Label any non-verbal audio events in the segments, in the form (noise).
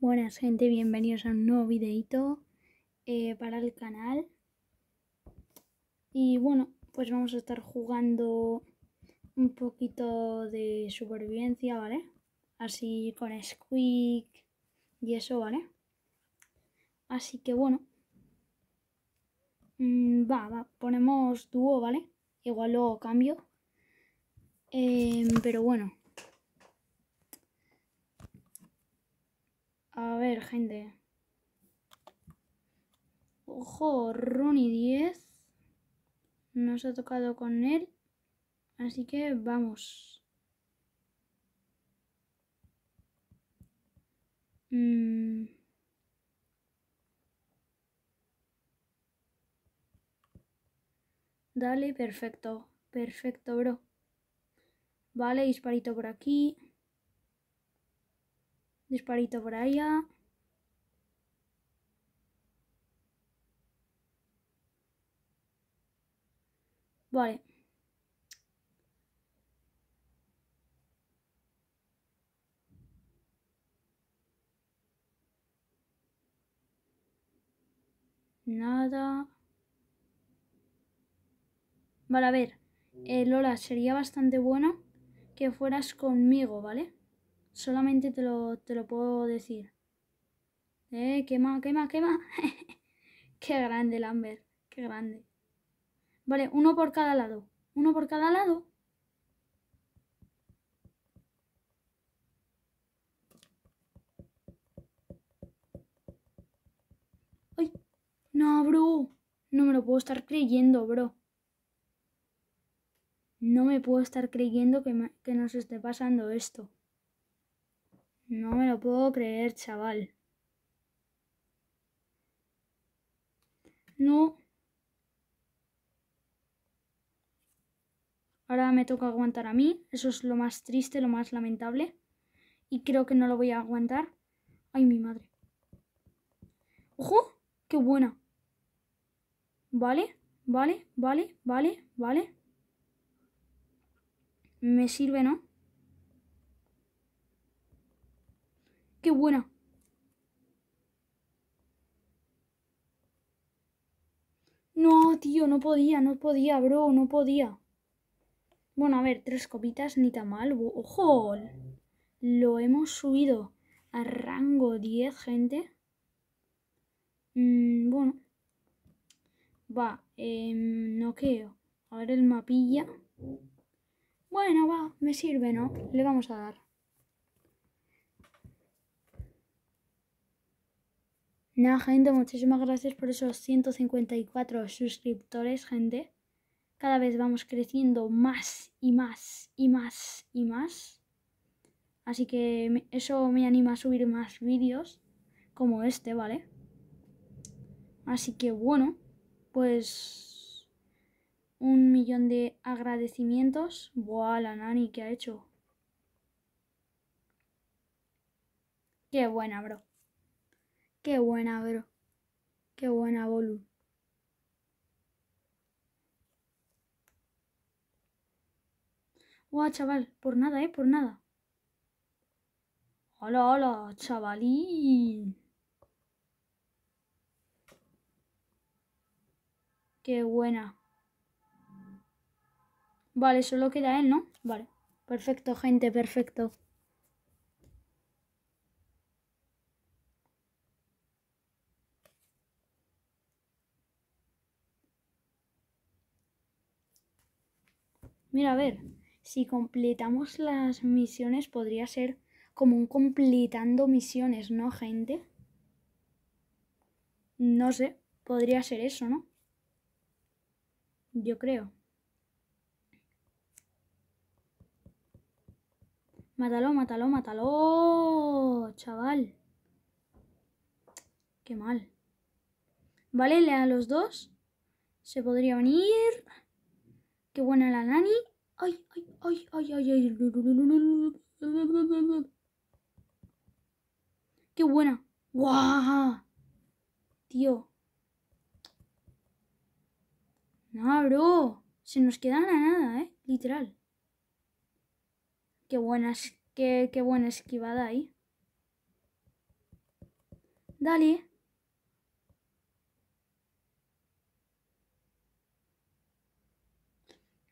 Buenas gente, bienvenidos a un nuevo videito eh, para el canal. Y bueno, pues vamos a estar jugando un poquito de supervivencia, ¿vale? Así con Squeak y eso, ¿vale? Así que bueno. Mm, va, va, ponemos dúo, ¿vale? Igual luego cambio. Em, pero bueno. A ver, gente. Ojo, Rooney 10. Nos ha tocado con él. Así que vamos. Mm. Dale, perfecto. Perfecto, bro. Vale, disparito por aquí. Disparito por allá. Ah. Vale. Nada. Vale, a ver. Eh, Lola, sería bastante bueno que fueras conmigo, ¿vale? solamente te lo, te lo puedo decir. ¡Eh, quema, quema, quema! (laughs) ¡Qué grande, Lambert! ¡Qué grande! Vale, uno por cada lado. Uno por cada lado. ¡Ay! ¡No, bro! No me lo puedo estar creyendo, bro. No me puedo estar creyendo que, que nos esté pasando esto. No me lo puedo creer, chaval. No. Ahora me toca aguantar a mí. Eso es lo más triste, lo más lamentable. Y creo que no lo voy a aguantar. Ay, mi madre. ¡Ojo! ¡Qué buena! Vale, vale, vale, vale, vale. Me sirve, ¿no? qué buena. No, tío, no podía, no podía, bro, no podía. Bueno, a ver, tres copitas, ni tan mal. ¡Ojo! Lo hemos subido a rango 10, gente. Mm, bueno. Va, em, No creo. A ver el mapilla. Bueno, va, me sirve, ¿no? Le vamos a dar. Nada, gente, muchísimas gracias por esos 154 suscriptores, gente. Cada vez vamos creciendo más y más y más y más. Así que eso me anima a subir más vídeos como este, ¿vale? Así que bueno, pues un millón de agradecimientos. Buah, la nani que ha hecho. Qué buena, bro. Qué buena, bro. Qué buena, Bolu. Guau, chaval, por nada, eh, por nada. Hola, hola, chavalín. Qué buena. Vale, solo queda él, ¿no? Vale. Perfecto, gente, perfecto. Mira, a ver, si completamos las misiones podría ser como un completando misiones, ¿no, gente? No sé, podría ser eso, ¿no? Yo creo. Mátalo, mátalo, mátalo, chaval. Qué mal. Vale, a los dos. Se podría unir. Qué buena la nani. Ay, ay, ay, ay, ay, Qué buena. ¡Guau! Tío. No, bro. Se nos queda la nada, ¿eh? Literal. Qué buena, qué, qué buena esquivada ahí. Dale.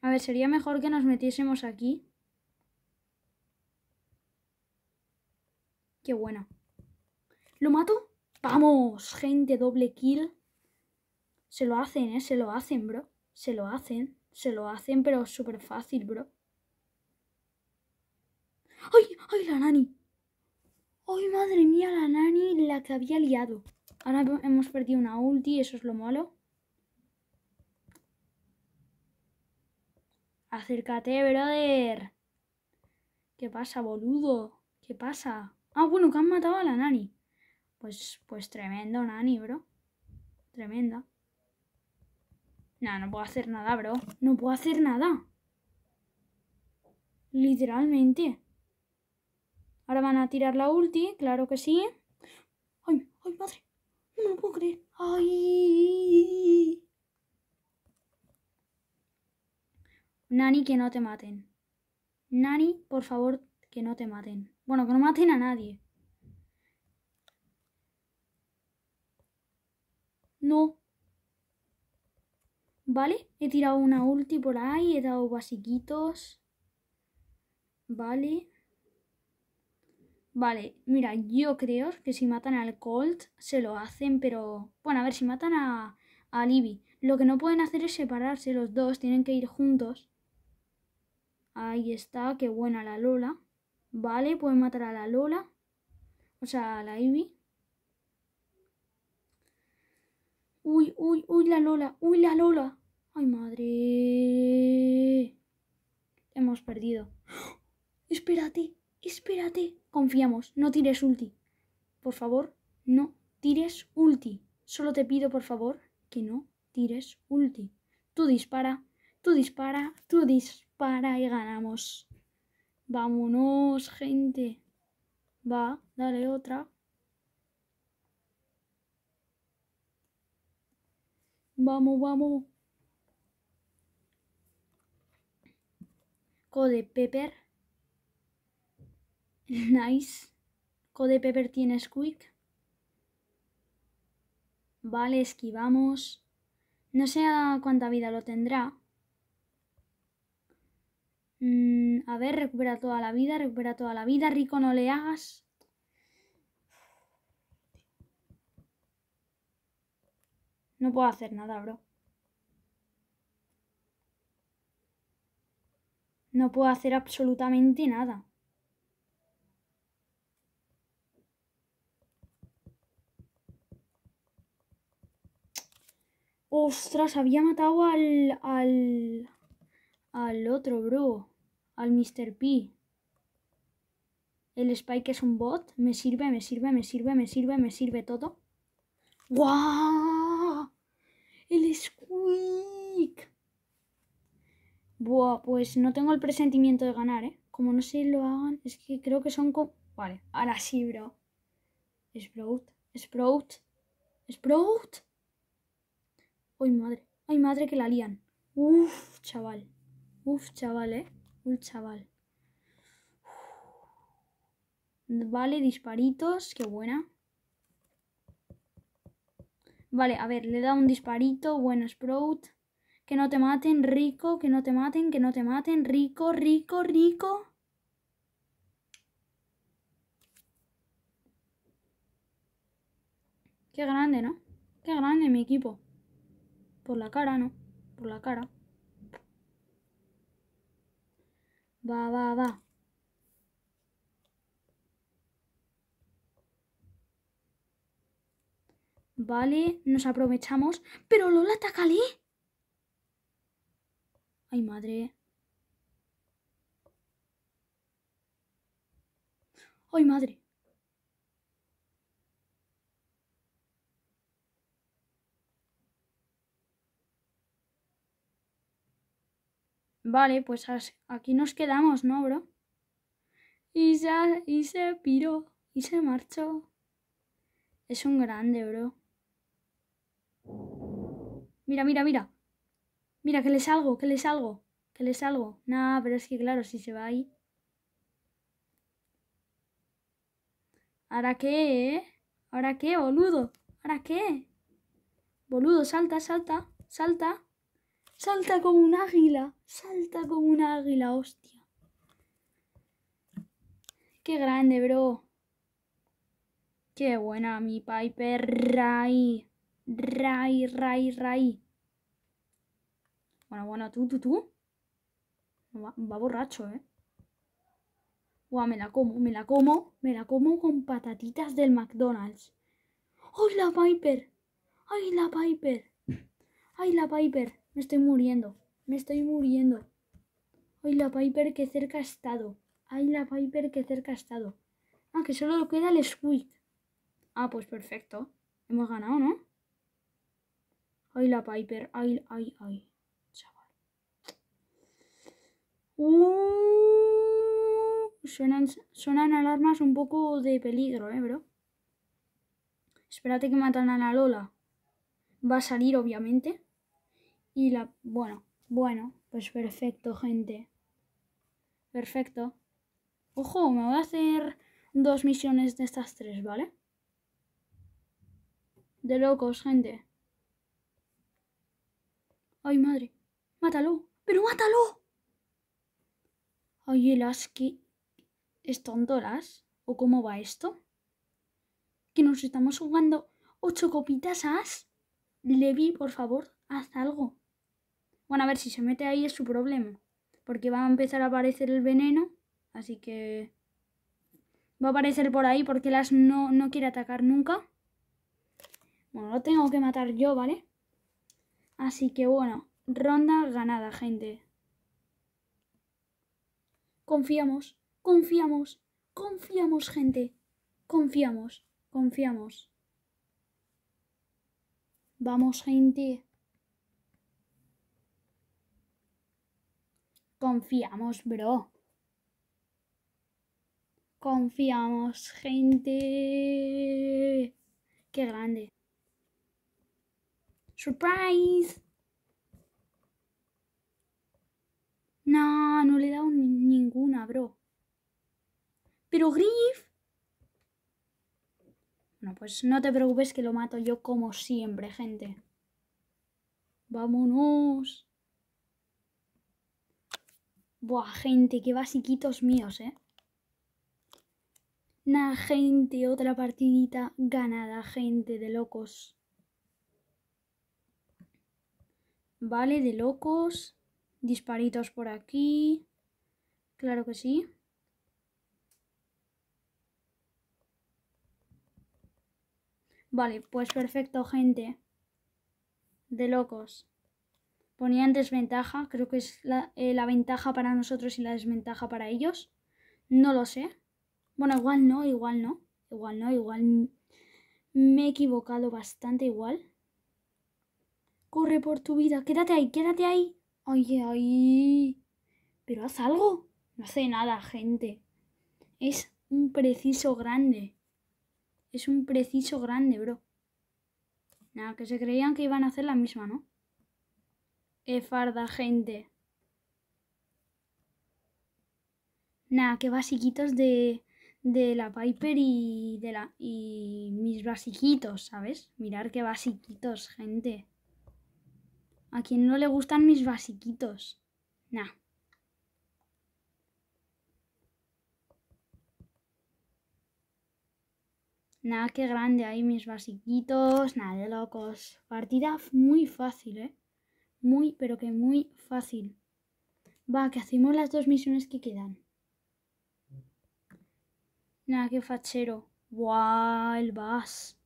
A ver, sería mejor que nos metiésemos aquí. Qué bueno. ¿Lo mato? ¡Vamos! Gente, doble kill. Se lo hacen, ¿eh? Se lo hacen, bro. Se lo hacen. Se lo hacen, pero súper fácil, bro. ¡Ay! ¡Ay, la nani! ¡Ay, madre mía, la nani la que había liado! Ahora hemos perdido una ulti, eso es lo malo. Acércate, brother. ¿Qué pasa, boludo? ¿Qué pasa? Ah, bueno, que han matado a la nani. Pues, pues tremendo, nani, bro. Tremenda. Nah, no puedo hacer nada, bro. No puedo hacer nada. Literalmente. Ahora van a tirar la ulti, claro que sí. ¡Ay, ay, madre! No lo puedo creer. ¡Ay! Nani, que no te maten. Nani, por favor, que no te maten. Bueno, que no maten a nadie. No. Vale, he tirado una ulti por ahí, he dado basiquitos. Vale. Vale, mira, yo creo que si matan al Colt se lo hacen, pero... Bueno, a ver, si matan a, a Libby. Lo que no pueden hacer es separarse los dos, tienen que ir juntos. Ahí está, qué buena la Lola. Vale, puede matar a la Lola. O sea, a la Ivy. Uy, uy, uy, la Lola, uy, la Lola. Ay, madre. Hemos perdido. (gasps) Espérate, espérate. Confiamos, no tires ulti. Por favor, no tires ulti. Solo te pido, por favor, que no tires ulti. Tú dispara, tú dispara, tú dispara para y ganamos. Vámonos, gente. Va, dale otra. Vamos, vamos. Code Pepper. (laughs) Nice. Code Pepper tienes Quick. Vale, esquivamos. No sé a cuánta vida lo tendrá. Mm, a ver, recupera toda la vida, recupera toda la vida. Rico, no le hagas. No puedo hacer nada, bro. No puedo hacer absolutamente nada. Ostras, había matado al... al al otro bro, al Mr. P. El Spike es un bot. Me sirve, me sirve, me sirve, me sirve, me sirve todo. ¡Guau! El Squeak. Buah, pues no tengo el presentimiento de ganar, ¿eh? Como no se lo hagan, es que creo que son... como vale, ahora sí, bro. Sprout, Sprout, Sprout. ¡Ay, madre! ¡Ay, madre que la lían! Uf, chaval. Uf, chaval, ¿eh? Un chaval. Vale, disparitos. Qué buena. Vale, a ver, le da un disparito. buena Sprout. Que no te maten, rico. Que no te maten, que no te maten. Rico, rico, rico. Qué grande, ¿no? Qué grande mi equipo. Por la cara, ¿no? Por la cara. Va, va, va. Vale, nos aprovechamos. Pero Lola, atácale. Ay, madre. Ay, madre. Vale, pues aquí nos quedamos, ¿no, bro? Y, ya, y se piró, y se marchó. Es un grande, bro. Mira, mira, mira. Mira, que le salgo, que le salgo, que le salgo. Nah, pero es que claro, si se va ahí. ¿Ahora qué, eh? ¿Ahora qué, boludo? ¿Ahora qué? Boludo, salta, salta, salta. Salta como un águila. Salta como un águila, hostia. Qué grande, bro. Qué buena mi Piper. Ray. Ray, Ray, Ray. Bueno, bueno, tú, tú, tú. Va, va borracho, ¿eh? Guau, me la como, me la como. Me la como con patatitas del McDonald's. ¡Ay, la Piper! ¡Ay, la Piper! ¡Ay, la Piper! Me estoy muriendo. Me estoy muriendo. Ay, la Piper que cerca ha estado. Ay, la Piper que cerca ha estado. Ah, que solo queda el Squid. Ah, pues perfecto. Hemos ganado, ¿no? Ay, la Piper. Ay, ay, ay. Chaval. Uh, suenan alarmas un poco de peligro, ¿eh, bro? Espérate que matan a la Lola. Va a salir, obviamente. Y la... Bueno, bueno, pues perfecto, gente. Perfecto. Ojo, me voy a hacer dos misiones de estas tres, ¿vale? De locos, gente. Ay, madre. Mátalo. Pero mátalo. Ay, las que... ¿Es tonto, ¿O cómo va esto? Que nos estamos jugando ocho copitas, as. Levi, por favor, haz algo. Bueno, a ver, si se mete ahí es su problema. Porque va a empezar a aparecer el veneno. Así que... Va a aparecer por ahí porque las no, quiere atacar nunca. Bueno, lo tengo que matar yo, ¿vale? Así que bueno, ronda ganada, gente. Confiamos, confiamos, confiamos, gente. Confiamos, confiamos. Vamos, gente. Confiamos, bro. Confiamos, gente. Qué grande. Surprise. No, no le he dado ninguna, bro. Pero Griff. No, pues no te preocupes que lo mato yo como siempre, gente. Vámonos. Buah, gente, qué basiquitos míos, ¿eh? Nah, gente, otra partidita ganada, gente, de locos. Vale, de locos. Disparitos por aquí. Claro que sí. Vale, pues perfecto, gente. De locos ponían desventaja, creo que es eh, la, ventaja para nosotros y la desventaja para ellos. No lo sé. Bueno, igual no, igual no, igual no, igual me he equivocado bastante igual. Corre por tu vida, quédate ahí, quédate ahí. Oye, ay. Pero haz algo. No hace nada, gente. Es un preciso grande. Es un preciso grande, bro. Nada, que se creían que iban a hacer la misma, ¿no? Qué eh, farda, gente. Nada, qué basiquitos de, de la Piper y, de la, y mis basiquitos, ¿sabes? Mirar qué basiquitos, gente. ¿A quién no le gustan mis basiquitos? Nada. Nada, qué grande ahí mis basiquitos. Nada de locos. Partida muy fácil, ¿eh? muy, pero que muy fácil. Va, que hacemos las dos misiones que quedan. Nada, qué fachero. ¡Wow! el vas.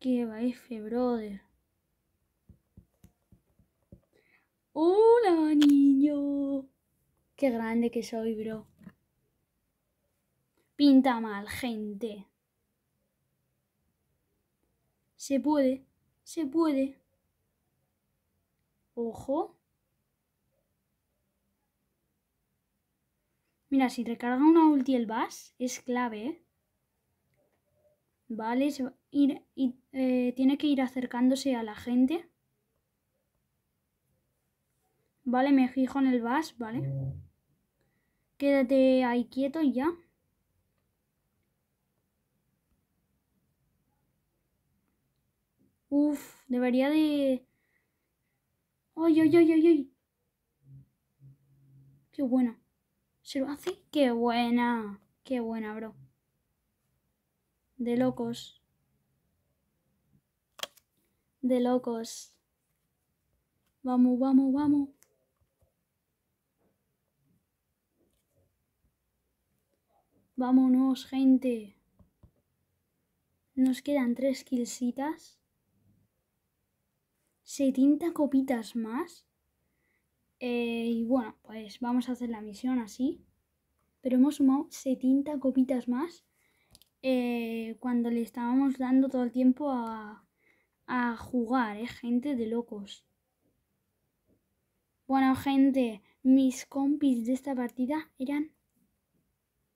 Qué va brother. Hola, niño. Qué grande que soy, bro. Pinta mal, gente. Se puede, se puede ojo. Mira, si recarga una ulti el Bass, es clave, ¿eh? Vale, eh, tiene que ir acercándose a la gente. Vale, me fijo en el bus, vale. Quédate ahí quieto y ya. Uf, debería de ¡Ay, ay, ay, ay, ay! ¡Qué buena! ¿Se lo hace? ¡Qué buena! ¡Qué buena, bro! De locos. De locos. Vamos, vamos, vamos. Vámonos, gente. Nos quedan tres killsitas. 70 copitas más. Eh, y bueno, pues vamos a hacer la misión así. Pero hemos sumado 70 copitas más eh, cuando le estábamos dando todo el tiempo a, jugar, ¿eh? Gente de locos. Bueno, gente, mis compis de esta partida eran...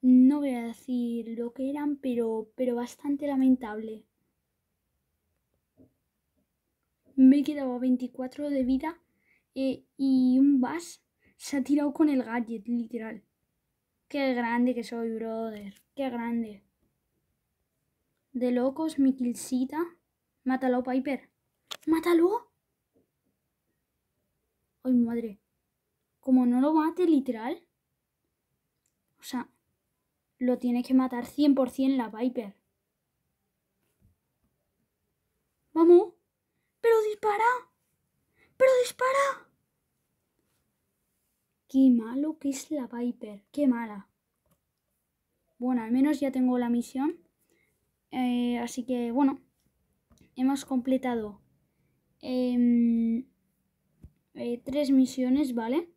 No voy a decir lo que eran, pero, pero bastante lamentable. Me he quedado 24 de vida eh, y un vas se ha tirado con el gadget, literal. Qué grande que soy, brother. Qué grande. De locos, mi killcita. Mátalo, Piper. ¡Mátalo! ¡Ay, madre! Como no lo mate, literal. O sea, lo tiene que matar 100% la Piper. ¡Vamos! dispara. Pero dispara. Qué malo que es la Viper. Qué mala. Bueno, al menos ya tengo la misión. Eh, así que, bueno. Hemos completado em, eh, tres misiones, ¿vale?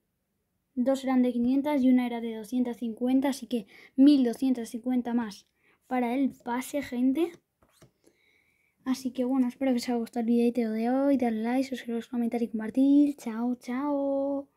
Dos eran de 500 y una era de 250. Así que 1250 más para el pase, gente. Así que bueno, espero que os haya gustado el video de hoy. Dale like, suscribiros, comentar y compartir. Chao, chao.